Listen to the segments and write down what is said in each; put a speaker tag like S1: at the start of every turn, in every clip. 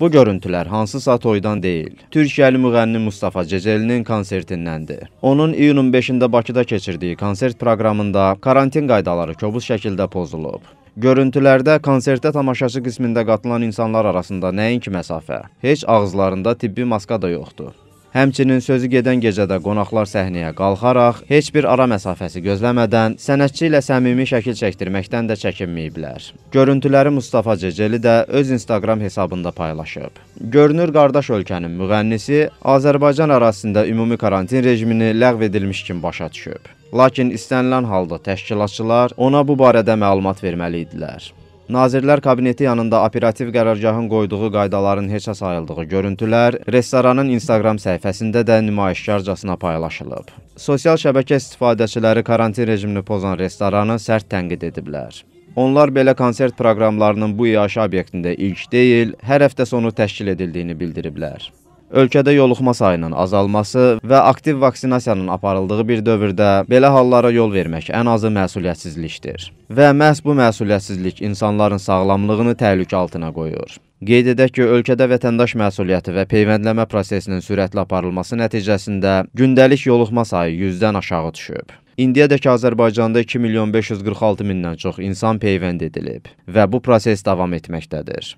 S1: Bu görüntülər hansısa toydan deyil. Türkiyəli müğənni Mustafa Cecəlinin konsertindəndir. Onun iyunun 5-də Bakıda keçirdiyi konsert proqramında karantin qaydaları kobud şəkildə pozulub. Görüntülərdə konsertə tamaşaçı qismində qatılan insanlar arasında nəinki məsafə, heç ağızlarında tibbi maska da yoxdur. Həmçinin sözü gedən gecədə qonaqlar səhnəyə qalxaraq heç bir ara məsafəsi gözləmədən sənətçi ilə səmimi şəkil çəkdirməkdən də çəkinməyiblər. Görüntüləri Mustafa Ceceli də öz Instagram hesabında paylaşıb. Görünür qardaş ölkənin müğənnisi Azərbaycan ərazisində ümumi karantin rejimini ləğv edilmiş kimi başa düşüb. Lakin istənilən halda təşkilatçılar ona bu barədə məlumat verməli idilər. Nazirlər Kabineti yanında operativ qərargahın qoyduğu qaydaların heçə sayıldığı görüntülər restoranın Instagram səhifəsində də nümayişkarcasına paylaşılıb. Sosial şəbəkə istifadəçiləri karantin rejimini pozan restoranı sərt tənqid ediblər. Onlar belə konsert proqramlarının bu iaşə obyektində ilk deyil, hər həftə sonu təşkil edildiyini bildiriblər. Ölkədə yoluxma sayının azalması və aktiv vaksinasiyanın aparıldığı bir dövrdə belə hallara yol vermək ən azı məsuliyyətsizlikdir. Və məhz bu məsuliyyətsizlik insanların sağlamlığını təhlükə altına qoyur. Qeyd edək ki, ölkədə vətəndaş məsuliyyəti və peyvəndləmə prosesinin sürətli aparılması nəticəsində gündəlik yoluxma sayı 100-dən aşağı düşüb. İndiyədək Azərbaycanda 2 milyon 546 mindən çox insan peyvənd edilib və bu proses davam etməkdədir.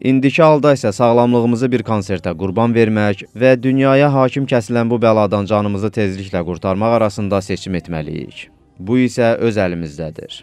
S1: İndiki halda isə sağlamlığımızı bir konsertə qurban vermək və dünyaya hakim kəsilən bu bəladan canımızı tezliklə qurtarmaq arasında seçim etməliyik. Bu isə öz əlimizdədir.